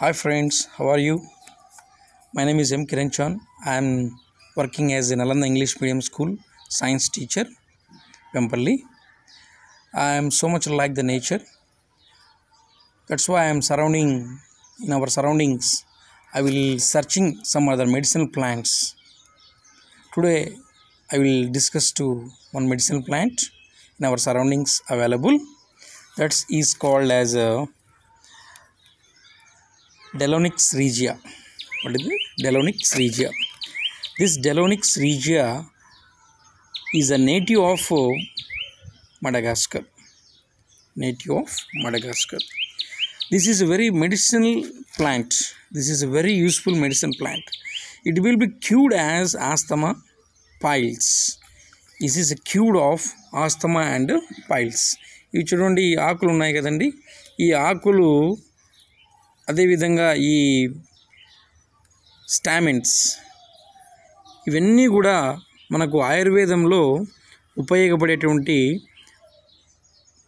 Hi friends, how are you? My name is M. Kiran I am working as an Alanda English Medium School science teacher, Pemperly. I am so much like the nature. That's why I am surrounding in our surroundings. I will searching some other medicinal plants. Today I will discuss to one medicinal plant in our surroundings available. That is called as a uh, Delonix regia. What is it? Delonix regia. This Delonix regia is a native of Madagascar. Native of Madagascar. This is a very medicinal plant. This is a very useful medicine plant. It will be cured as asthma piles. This is cured of asthma and piles ఇవి చూడండి ఈ ఆకులు ఉన్నాయి కదండి ఈ ఆకులు అదేవిధంగా ఈ స్టామిన్స్ ఇవన్నీ కూడా మనకు ఆయుర్వేదంలో ఉపయోగపడేటువంటి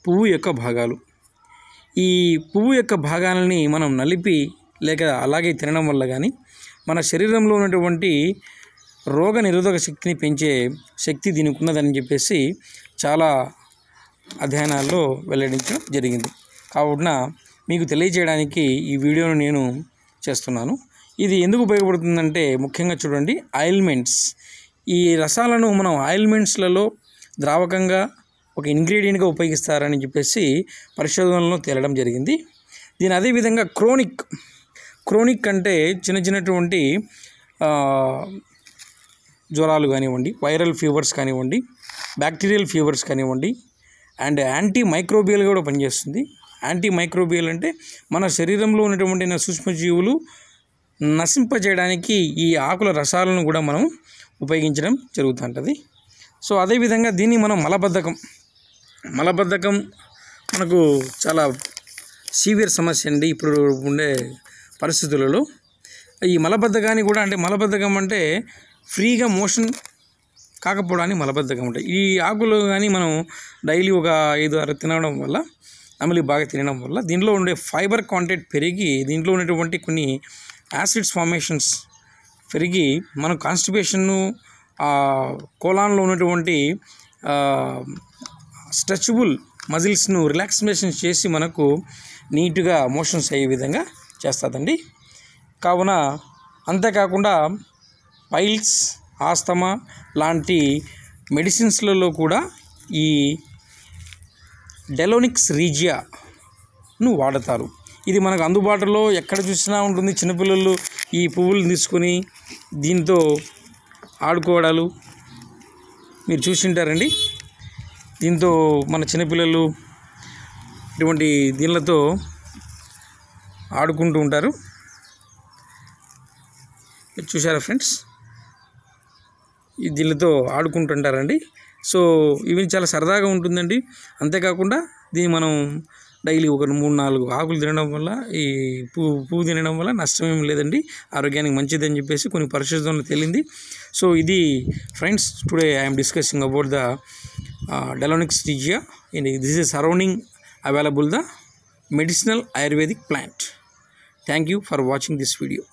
పువ్వు యొక్క భాగాలు ఈ పువ్వు యొక్క భాగాలని మనం నలిపి లేక అలాగే తినడం వల్ల కానీ మన శరీరంలో ఉన్నటువంటి రోగ నిరోధక శక్తిని పెంచే శక్తి దీనికి ఉన్నదని చెప్పేసి చాలా అధ్యయనాల్లో వెల్లడించడం జరిగింది కావున మీకు తెలియజేయడానికి ఈ వీడియోను నేను చేస్తున్నాను ఇది ఎందుకు ఉపయోగపడుతుందంటే ముఖ్యంగా చూడండి ఆయిల్మెంట్స్ ఈ రసాలను మనం ఆయిల్మెంట్స్లలో ద్రావకంగా ఒక ఇంగ్రీడియంట్గా ఉపయోగిస్తారని చెప్పేసి పరిశోధనలో తేలడం జరిగింది దీని అదేవిధంగా క్రోనిక్ క్రోనిక్ అంటే చిన్న చిన్నటువంటి జ్వరాలు కానివ్వండి వైరల్ ఫీవర్స్ కానివ్వండి బ్యాక్టీరియల్ ఫీవర్స్ కానివ్వండి అండ్ యాంటీ మైక్రోబియల్ కూడా పనిచేస్తుంది యాంటీ మైక్రోబియల్ అంటే మన శరీరంలో ఉన్నటువంటి సూక్ష్మజీవులు నశింపజేయడానికి ఈ ఆకుల రసాలను కూడా మనం ఉపయోగించడం జరుగుతుంటుంది సో అదేవిధంగా దీన్ని మనం మలబద్ధకం మలబద్ధకం మనకు చాలా సీవియర్ సమస్య అండి ఇప్పుడు ఉండే పరిస్థితులలో ఈ మలబద్ధకాన్ని కూడా అంటే మలబద్ధకం అంటే ఫ్రీగా మోషన్ కాకపోవడానికి మలబద్ధకం ఉంటాయి ఈ ఆకులు కానీ మనం డైలీ ఒక ఐదు ఆరు తినడం వల్ల నమిలి బాగా తినడం వల్ల దీనిలో ఉండే ఫైబర్ కాంటెంట్ పెరిగి దీంట్లో ఉన్నటువంటి కొన్ని యాసిడ్స్ ఫార్మేషన్స్ పెరిగి మనం కాన్స్టిపేషన్ను కోలాన్లో ఉన్నటువంటి స్ట్రెచబుల్ మజిల్స్ను రిలాక్సేషన్ చేసి మనకు నీట్గా మోషన్స్ అయ్యే విధంగా చేస్తుందండి కావున అంతేకాకుండా పైల్స్ ఆస్తమా లాంటి మెడిసిన్స్లలో కూడా ఈ డెలోనిక్స్ రీజియాను వాడతారు ఇది మనకు అందుబాటులో ఎక్కడ చూసినా ఉంటుంది చిన్నపిల్లలు ఈ పువ్వులు తీసుకొని దీంతో ఆడుకోవడాలు మీరు చూసింటారండి దీంతో మన చిన్నపిల్లలు ఇటువంటి దీనిలతో ఆడుకుంటూ ఉంటారు చూసారా ఫ్రెండ్స్ ఈ దీనితో ఆడుకుంటుంటారండి సో ఇవి చాలా సరదాగా ఉంటుందండి అంతేకాకుండా దీన్ని మనం డైలీ ఒక మూడు నాలుగు ఆకులు తినడం వల్ల ఈ పువ్వు పువ్వు తినడం వల్ల నష్టమేం లేదండి ఆరోగ్యానికి మంచిది అని చెప్పేసి కొన్ని పరిశుద్ధంలో తేలింది సో ఇది friends today I'm discussing about the Delonix టీజియా and this is surrounding available the medicinal ayurvedic plant thank you for watching this video